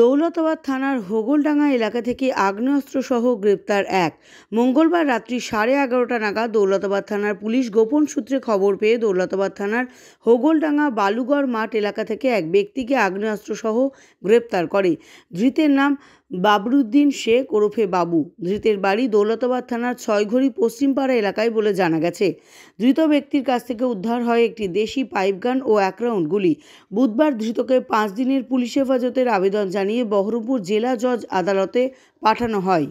দৌলতাবাদ থানার হোগলডাঙ্গা এলাকা থেকে আগ্নেয়াস্ত্রসহ গ্রেপ্তার এক মঙ্গলবার রাত্রি সাড়ে এগারোটা নাগাদ দৌলতাবাদ থানার পুলিশ গোপন সূত্রে খবর পেয়ে দৌলতাবাদ থানার হোগলডাঙ্গা বালুগড় মাঠ এলাকা থেকে এক ব্যক্তিকে আগ্নেয়াস্ত্রসহ গ্রেপ্তার করে ধৃতের নাম বাবরুদ্দিন শেখ ওরফে বাবু ধৃতের বাড়ি দৌলতাবাদ থানার ছয়ঘড়ি পশ্চিমপাড়া এলাকায় বলে জানা গেছে ধৃত ব্যক্তির কাছ থেকে উদ্ধার হয় একটি দেশি পাইপগান ও এক গুলি বুধবার ধৃতকে পাঁচ দিনের পুলিশ হেফাজতের আবেদন জানিয়ে বহরমপুর জেলা জজ আদালতে পাঠানো হয়